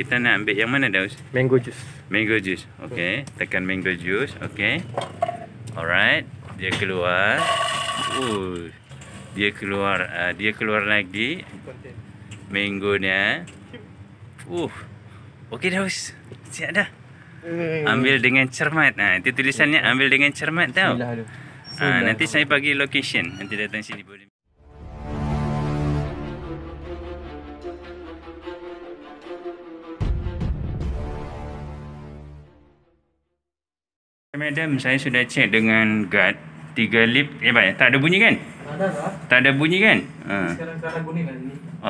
kita nak ambil yang mana Daus? Mango juice. Mango juice. Okey, tekan mango juice. Okey. Alright, dia keluar. Uh. Dia keluar uh, dia keluar lagi. Mango dia. Uh. Okey Daus. Siap dah. Ambil dengan cermat. Ah, itu tulisannya ambil dengan cermat tau. Ah, nanti saya bagi location. Nanti datang sini boleh. Madam, saya sudah cek dengan guard tiga lip. Eh, baik. Tak ada bunyi kan? Tak ada, tak? Lah. tak ada bunyi kan? Ha. Sekarang tak ada bunyi kan?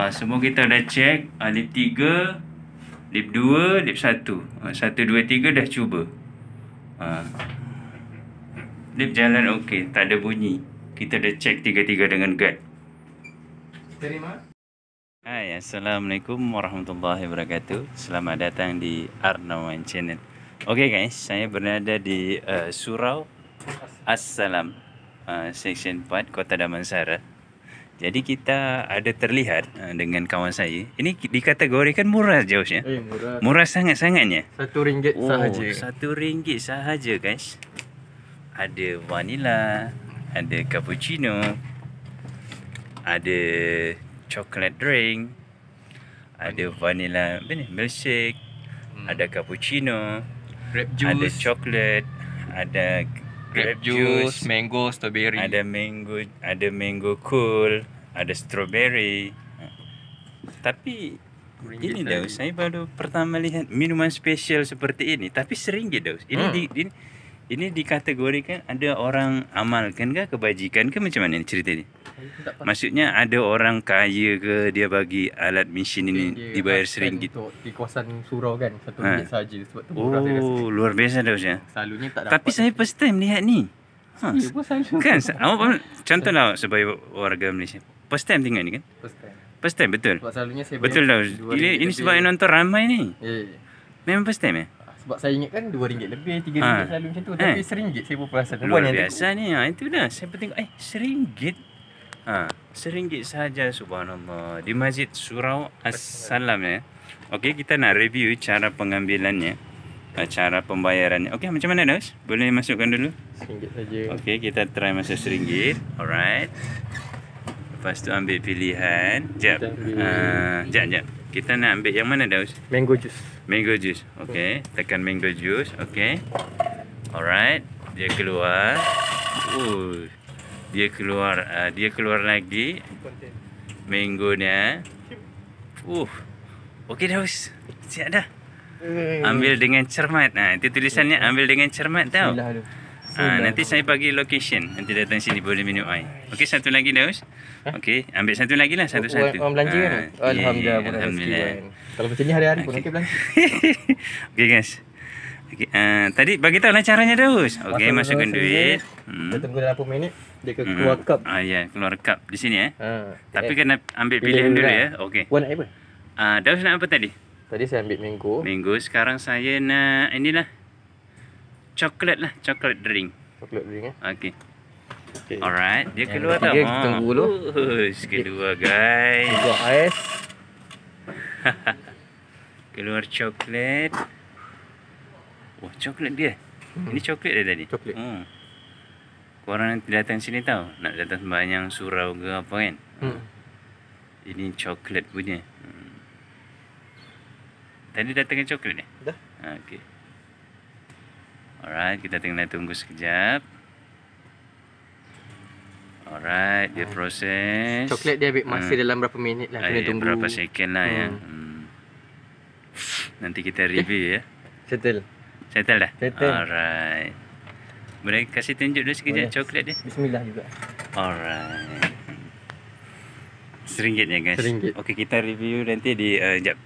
semua kita dah cek. Ha, ah, lip tiga, lip dua, lip satu. Ha, satu, dua, tiga dah cuba. Ha. Lip jalan okey. Tak ada bunyi. Kita dah cek tiga-tiga dengan guard. Terima. Hai, Assalamualaikum warahmatullahi wabarakatuh. Selamat datang di Arnawan Channel. Okay guys, saya berada di uh, Surau Assalam uh, Section 4 Kota Damansara. Jadi kita ada terlihat uh, dengan kawan saya. Ini dikategorikan murah jauhnya. Eh, murah. Murah sangat-sangatnya. Satu ringgit oh, sahaja. Satu ringgit sahaja guys. Ada vanila, ada cappuccino, ada chocolate drink, ada vanila, ini milkshake, hmm. ada cappuccino, grape juice ada coklat ada grape, grape juice, juice mango strawberry ada mango ada mango cool ada strawberry tapi Ringgit ini daus saya baru pertama lihat minuman spesial seperti ini tapi seringgit daus ini hmm. di, ini ini dikategorikan ada orang amalkan ke kebajikan ke macam mana cerita ni? Maksudnya ada orang kaya ke dia bagi alat mesin ini dibayar seringgit? Di kawasan surau kan satu ha. ringgit sahaja sebab tu murah oh, dia luar biasa dah usia. Ya. Selalunya tak dapat. Tapi saya first time lihat ni. Ha. Dia pun kan, contohlah sebagai warga Malaysia. First time tinggal ni kan? First time. First time betul. Sebab selalunya saya Betul lah. Ini, ini sebab yang nonton ramai ni. Yeah. Memang first time eh? Sebab saya ingat kan RM2 lebih, RM3 ha. selalu macam tu. Eh. Tapi RM1 saya pun perasan. Luar yang biasa tengok. ni. Ha, itu dah. Saya pun tengok. Eh, RM1? Ha, RM1 sahaja subhanallah. Di Masjid Surau As Salam ya. Eh. Okey, kita nak review cara pengambilannya. Eh, cara pembayarannya. Okey, macam mana Nus? Boleh masukkan dulu? RM1 saja. Okey, kita try masuk RM1. Alright. Lepas tu ambil pilihan. Jap. Uh, jap, jap. Kita nak ambil yang mana Daus? Mango juice. Mango juice. Okey, tekan mango juice. Okey. Alright. Dia keluar. Uh. Dia keluar uh, dia keluar lagi. Mango dia. Uh. Okey Daus. Siap dah. Eh. Ambil dengan cermat. Ha, itu tulisannya ambil dengan cermat tau. Bismillah. Ha, nanti lah. saya bagi location. Nanti datang sini boleh minum air. Okey, satu lagi dah, ha? Okey, ambil satu lagi lah. Satu-satu. Oh, orang belanja ha, kan? Ah, alhamdulillah. Alhamdulillah. Alhamdulillah. Kalau macam ni hari-hari okay. pun okey belanja. okey, guys. Okay, uh, tadi bagi tahu lah caranya terus. Okey, masukkan, masukkan duit. Eh. Hmm. tunggu dalam 8 minit. Dia ke keluar hmm. cup. Ah, ya, yeah, keluar cup. Di sini, eh. Uh, Tapi eh. kena ambil pilihan dulu, ya. Okey. Puan nak apa? Uh, Daus nak apa tadi? Tadi saya ambil minggu. Minggu Sekarang saya nak inilah coklat lah coklat drink coklat drink eh okey okey alright dia keluar tak okey kita tunggu dulu oh, kedua guys dua ais keluar coklat wah coklat dia hmm. ini coklat dia tadi coklat hmm. korang nanti datang sini tau nak datang banyak surau ke apa kan hmm. ini coklat punya hmm. tadi datang dengan coklat ni dah Okay. Alright, kita tinggal tunggu sekejap. Alright, dia proses. Coklat dia ambil masa hmm. dalam berapa minit lah. Kena ah, ya, tunggu. Berapa second lah ya. hmm. ya. Hmm. Nanti kita eh. review ya. Setel. Setel dah? Settle. Alright. Boleh kasih tunjuk dulu sekejap Boleh. coklat dia? Bismillah juga. Alright. Seringgit ya guys. Seringgit. Okay, kita review nanti di uh, jap.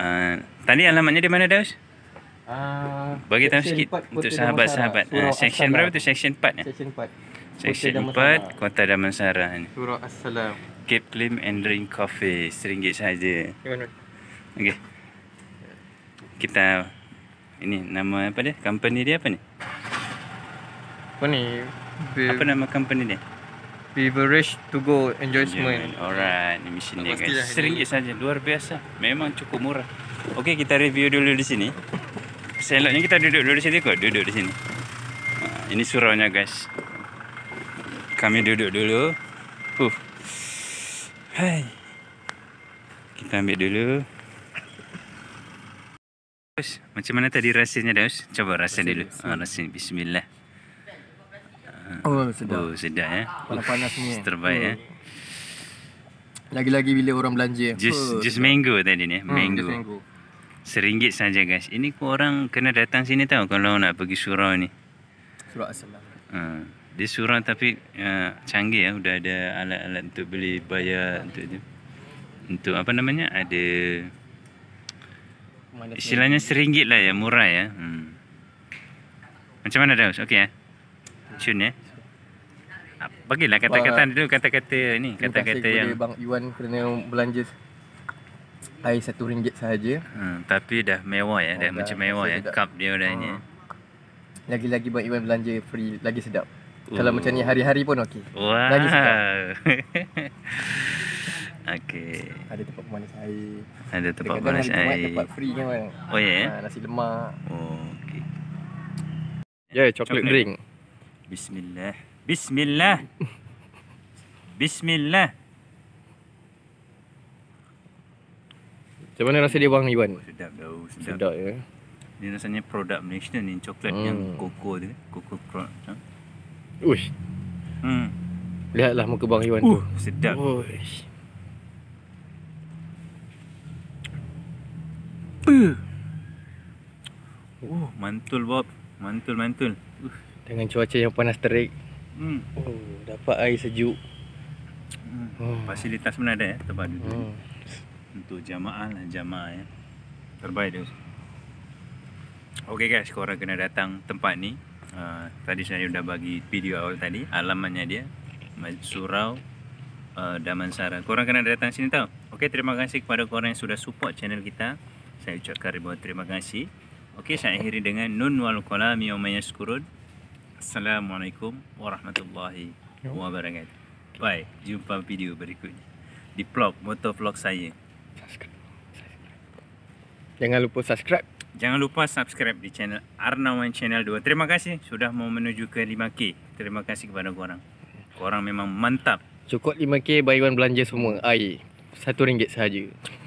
Uh, tadi alamatnya di mana Daus? Ah, bagi tahu sikit untuk sahabat-sahabat. Uh, eh, section berapa tu? Section 4 ya? Section 4. Kota Damansara. Surah Assalam. Cape Clim and drink coffee. RM1 sahaja. Okay. Kita... Ini nama apa dia? Company dia apa ni? Apa ni? Be- apa nama company dia? Beverage to go enjoyment. Alright, ini mesin dia guys. Seringgit saja, luar biasa. Memang cukup murah. Okay, kita review dulu di sini. Seloknya kita duduk dulu di sini kok, Duduk di sini. Ah, ini surau nya guys. Kami duduk dulu. Huh. Hey. Kita ambil dulu. Dus, macam mana tadi rasanya Daus? Coba rasa rasanya, dulu. Rasanya. Oh, rasanya. Bismillah. Ah, oh, sedap. Oh, sedap ya. Panas-panasnya. Uh, terbaik oh. ya. Hmm. Lagi-lagi bila orang belanja. Just, oh, just mango tadi ni. Hmm, mango. Hmm, just mango. Seringgit saja guys. Ini kau orang kena datang sini tahu kalau nak pergi surau ni. Surau Assalam. Uh, dia surau tapi uh, canggih ya. Uh, udah ada alat-alat untuk beli bayar untuk dia. Untuk apa namanya? Ada Istilahnya seringgit lah ya, murah ya. Hmm. Macam mana dah, Okey ya. Tune ya. Bagilah kata-kata dulu kata-kata ni, kata-kata yang Terima kasih kepada Bang Iwan kerana belanja air satu ringgit sahaja hmm, Tapi dah mewah ya, oh, dah, macam mewah ya sedap. cup dia orangnya oh. hmm. Lagi-lagi buat Iwan belanja free, lagi sedap Ooh. Kalau macam ni hari-hari pun okey wow. Lagi sedap Okay. Ada tempat pemanis air Ada tempat Dekat pemanis air Tempat free kan bang Oh ya yeah. Ya? ha, Nasi lemak Oh okay. Yeah, chocolate, chocolate drink. drink. Bismillah. Bismillah. Bismillah. Macam mana rasa dia bang Iwan? Sedap tau Sedap, sedap ya Dia rasanya produk Malaysia ni Coklat hmm. yang koko tu Koko crunch ha? Uish hmm. Lihatlah muka bang Iwan uh, tu Sedap Uish Uh. uh, mantul Bob, mantul mantul. Uh. Dengan cuaca yang panas terik. Hmm. Oh, dapat air sejuk. Hmm. Oh. Fasilitas mana ada ya tempat duduk. Hmm untuk jamaah lah jamaah ya. Terbaik tu. Okey guys, korang kena datang tempat ni. Uh, tadi saya sudah bagi video awal tadi alamannya dia surau uh, damansara korang kena datang sini tau okey terima kasih kepada korang yang sudah support channel kita saya ucapkan ribuan terima kasih okey saya akhiri dengan nun wal qalami wa may assalamualaikum warahmatullahi ya. wabarakatuh bye jumpa video berikutnya di vlog motor vlog saya subscribe. Jangan lupa subscribe. Jangan lupa subscribe di channel Arnawan Channel 2. Terima kasih sudah mau menuju ke 5K. Terima kasih kepada korang. Korang memang mantap. Cukup 5K bayuan belanja semua. Air. Satu ringgit sahaja.